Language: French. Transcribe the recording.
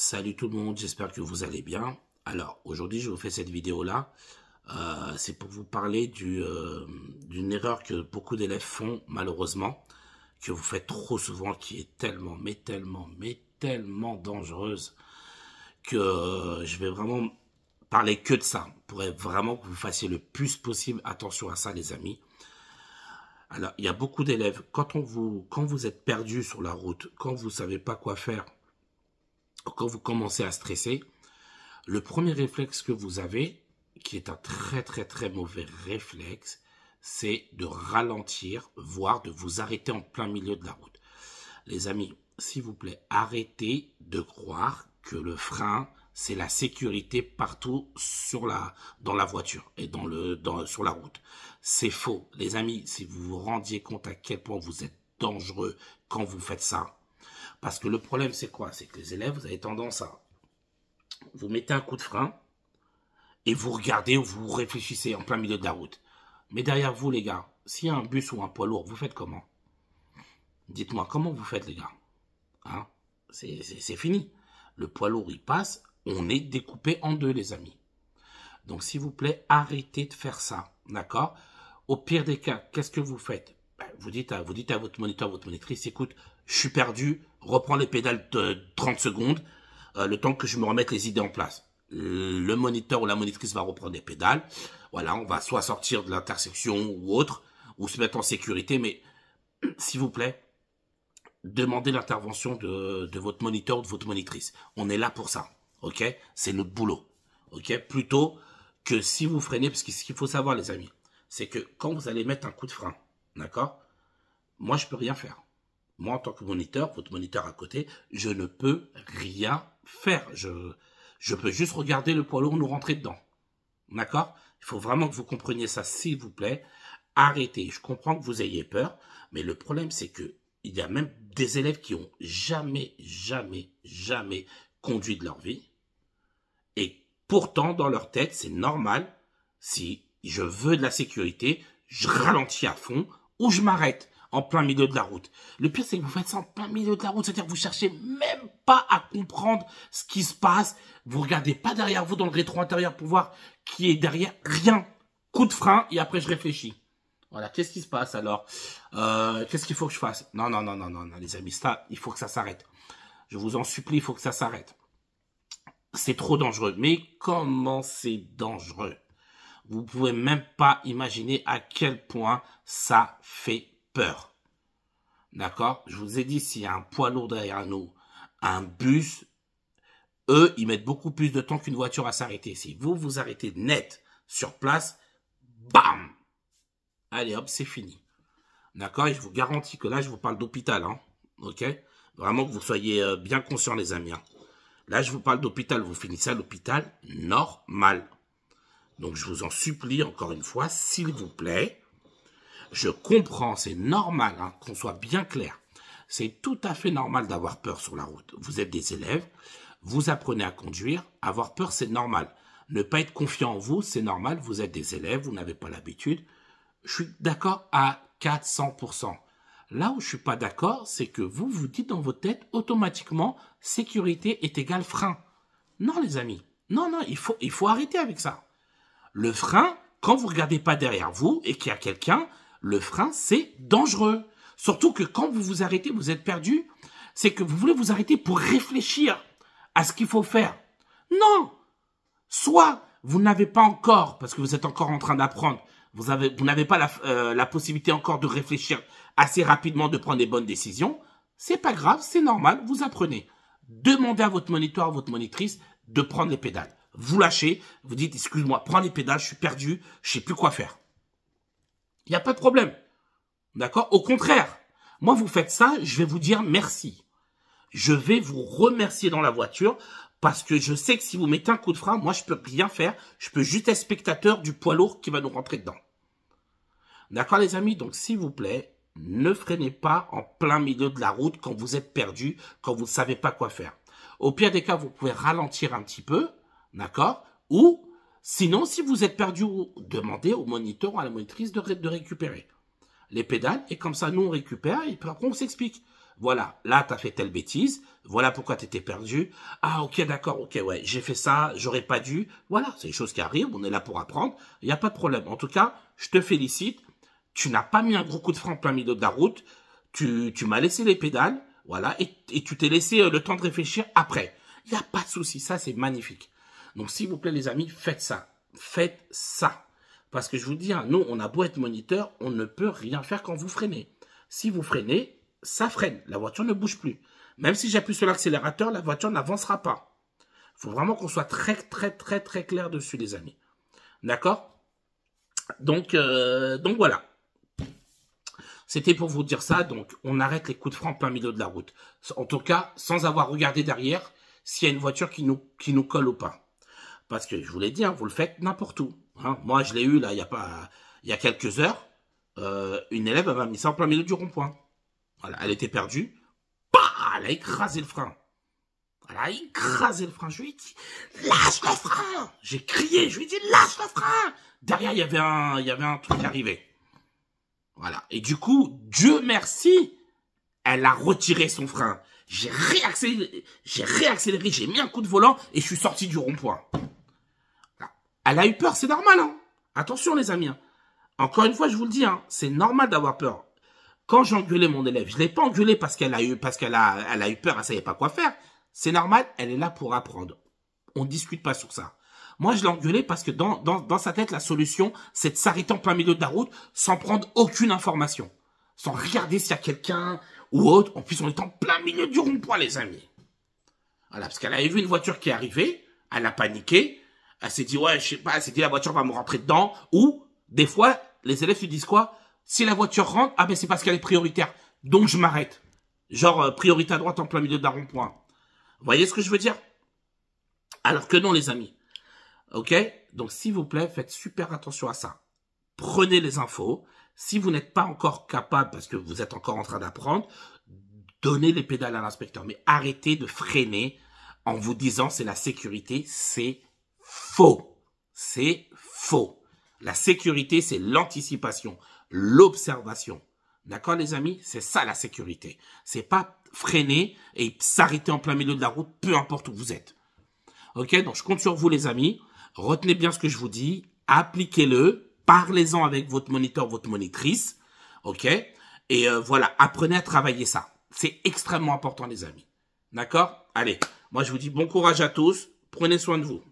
Salut tout le monde, j'espère que vous allez bien. Alors, aujourd'hui, je vous fais cette vidéo-là. Euh, c'est pour vous parler euh, d'une erreur que beaucoup d'élèves font, malheureusement, que vous faites trop souvent, qui est tellement, mais tellement, mais tellement dangereuse, que euh, je vais vraiment parler que de ça, pour vraiment que vous fassiez le plus possible attention à ça, les amis. Alors, il y a beaucoup d'élèves, quand, on vous, quand vous êtes perdu sur la route, quand vous ne savez pas quoi faire, quand vous commencez à stresser, le premier réflexe que vous avez, qui est un très très très mauvais réflexe, c'est de ralentir, voire de vous arrêter en plein milieu de la route. Les amis, s'il vous plaît, arrêtez de croire que le frein, c'est la sécurité partout sur la, dans la voiture et dans le, dans, sur la route. C'est faux. Les amis, si vous vous rendiez compte à quel point vous êtes dangereux quand vous faites ça, parce que le problème, c'est quoi C'est que les élèves, vous avez tendance à... Vous mettez un coup de frein et vous regardez vous réfléchissez en plein milieu de la route. Mais derrière vous, les gars, s'il y a un bus ou un poids lourd, vous faites comment Dites-moi, comment vous faites, les gars hein C'est fini. Le poids lourd, il passe, on est découpé en deux, les amis. Donc, s'il vous plaît, arrêtez de faire ça, d'accord Au pire des cas, qu'est-ce que vous faites ben, vous, dites à, vous dites à votre moniteur, votre monitrice, écoute, je suis perdu, reprends les pédales de 30 secondes, euh, le temps que je me remette les idées en place. Le moniteur ou la monitrice va reprendre les pédales. Voilà, on va soit sortir de l'intersection ou autre, ou se mettre en sécurité, mais s'il vous plaît, demandez l'intervention de, votre moniteur ou de votre monitrice. On est là pour ça, ok C'est notre boulot, ok Plutôt que si vous freinez, parce que ce qu'il faut savoir, les amis, c'est que quand vous allez mettre un coup de frein, d'accord Moi, je peux rien faire. Moi, en tant que moniteur, votre moniteur à côté, je ne peux rien faire. Je, peux juste regarder le poids lourd nous rentrer dedans. D'accord Il faut vraiment que vous compreniez ça, s'il vous plaît. Arrêtez. Je comprends que vous ayez peur, mais le problème, c'est que il y a même des élèves qui ont jamais, jamais, jamais conduit de leur vie. Et pourtant, dans leur tête, c'est normal. Si je veux de la sécurité, je ralentis à fond ou je m'arrête en plein milieu de la route. Le pire, c'est que vous faites ça en plein milieu de la route, c'est-à-dire que vous cherchez même pas à comprendre ce qui se passe, vous regardez pas derrière vous dans le rétro intérieur pour voir qui est derrière, rien. Coup de frein et après je réfléchis. Voilà, qu'est-ce qui se passe alors euh, Qu'est-ce qu'il faut que je fasse Non, non, non, non, non, les amis, ça, il faut que ça s'arrête. Je vous en supplie, il faut que ça s'arrête. C'est trop dangereux. Mais comment c'est dangereux Vous pouvez même pas imaginer à quel point ça fait D'accord Je vous ai dit, s'il y a un poids lourd derrière nous, un bus, eux, ils mettent beaucoup plus de temps qu'une voiture à s'arrêter. Si vous vous arrêtez net sur place, bam Allez hop, c'est fini. D'accord Et je vous garantis que là, je vous parle d'hôpital. Hein. ok Vraiment que vous soyez euh, bien conscients, les amis. Hein. là, je vous parle d'hôpital. Vous finissez à l'hôpital normal. Donc, je vous en supplie, encore une fois, s'il vous plaît, je comprends, c'est normal, hein, qu'on soit bien clair. C'est tout à fait normal d'avoir peur sur la route. Vous êtes des élèves, vous apprenez à conduire, avoir peur, c'est normal. Ne pas être confiant en vous, c'est normal, vous êtes des élèves, vous n'avez pas l'habitude. Je suis d'accord à 400%. Là où je suis pas d'accord, c'est que vous vous dites dans votre tête automatiquement sécurité est égal frein. Non les amis, non non, il faut arrêter avec ça. Le frein, quand vous regardez pas derrière vous et qu'il y a quelqu'un, le frein, c'est dangereux. Surtout que quand vous vous arrêtez, vous êtes perdu, c'est que vous voulez vous arrêter pour réfléchir à ce qu'il faut faire. Non Soit vous n'avez pas encore, parce que vous êtes encore en train d'apprendre, vous n'avez vous pas euh, la, possibilité encore de réfléchir assez rapidement, de prendre des bonnes décisions, c'est pas grave, c'est normal, vous apprenez. Demandez à votre moniteur, à votre monitrice de prendre les pédales. Vous lâchez, vous dites, excuse-moi, prends les pédales, je suis perdu, je sais plus quoi faire. Il n'y a pas de problème. D'accord Au contraire, moi, vous faites ça, je vais vous dire merci. Je vais vous remercier dans la voiture parce que je sais que si vous mettez un coup de frein, moi, je peux rien faire. Je peux juste être spectateur du poids lourd qui va nous rentrer dedans. D'accord, les amis Donc, s'il vous plaît, ne freinez pas en plein milieu de la route quand vous êtes perdu, quand vous ne savez pas quoi faire. Au pire des cas, vous pouvez ralentir un petit peu, d'accord Ou Sinon, si vous êtes perdu, demandez au moniteur ou à la monitrice de, récupérer les pédales, et comme ça, nous, on récupère, et après, on s'explique. Voilà, là, tu as fait telle bêtise, voilà pourquoi tu étais perdu. Ah, ok, d'accord, ok, ouais, j'ai fait ça, j'aurais pas dû. Voilà, c'est des choses qui arrivent, on est là pour apprendre, il n'y a pas de problème. En tout cas, je te félicite, tu n'as pas mis un gros coup de frein plein milieu de la route, tu, tu m'as laissé les pédales, voilà, et, et tu t'es laissé euh, le temps de réfléchir après. Il n'y a pas de souci, ça, c'est magnifique. Donc, s'il vous plaît, les amis, faites ça. Faites ça. Parce que je vous dis, hein, nous, on a beau être moniteur, on ne peut rien faire quand vous freinez. Si vous freinez, ça freine. La voiture ne bouge plus. Même si j'appuie sur l'accélérateur, la voiture n'avancera pas. Il faut vraiment qu'on soit très, très, très, très clair dessus, les amis. D'accord donc, euh, donc voilà. C'était pour vous dire ça. Donc, on arrête les coups de franc plein milieu de la route. En tout cas, sans avoir regardé derrière s'il y a une voiture qui nous, qui nous colle ou pas. Parce que je vous l'ai dit, hein, vous le faites n'importe où. Hein. Moi, je l'ai eu là, il y a pas, il y a quelques heures. Euh, une élève, elle m'a mis ça en plein milieu du rond-point. Voilà, elle était perdue. Bah, elle a écrasé le frein. Elle a écrasé le frein. Je lui ai dit, lâche le frein J'ai crié, je lui ai dit, lâche le frein Derrière, il y avait un, il y avait un truc qui arrivait. Voilà. Et du coup, Dieu merci, elle a retiré son frein. J'ai j'ai réaccéléré, j'ai mis un coup de volant et je suis sorti du rond-point. Elle a eu peur, c'est normal. Hein. Attention les amis. Hein. Encore une fois, je vous le dis, hein, c'est normal d'avoir peur. Quand j'ai engueulé mon élève, je l'ai pas engueulé parce qu'elle a eu parce qu'elle elle a eu peur, elle savait pas quoi faire. C'est normal, elle est là pour apprendre. On ne discute pas sur ça. Moi, je l'ai engueulé parce que dans, dans, dans sa tête, la solution, c'est de s'arrêter en plein milieu de la route sans prendre aucune information. Sans regarder s'il y a quelqu'un ou autre. En plus, on est en plein milieu du rond-point, les amis. Voilà, parce qu'elle avait vu une voiture qui est arrivée elle a paniqué, elle s'est dit, ouais, je sais pas, elle s'est dit, la voiture va me rentrer dedans. Ou, des fois, les élèves se disent quoi Si la voiture rentre, ah ben c'est parce qu'elle est prioritaire. Donc je m'arrête. Genre, euh, priorité à droite en plein milieu d'un rond-point. Vous voyez ce que je veux dire Alors que non, les amis. Ok Donc, s'il vous plaît, faites super attention à ça. Prenez les infos. Si vous n'êtes pas encore capable, parce que vous êtes encore en train d'apprendre, donnez les pédales à l'inspecteur. Mais arrêtez de freiner en vous disant c'est la sécurité, c'est faux. C'est faux. La sécurité, c'est l'anticipation, l'observation. D'accord, les amis C'est ça la sécurité. C'est pas freiner et s'arrêter en plein milieu de la route, peu importe où vous êtes. Ok, donc je compte sur vous, les amis. Retenez bien ce que je vous dis. Appliquez-le. Parlez-en avec votre moniteur, votre monitrice. Ok Et euh, voilà, apprenez à travailler ça. C'est extrêmement important, les amis. D'accord Allez, moi je vous dis bon courage à tous. Prenez soin de vous.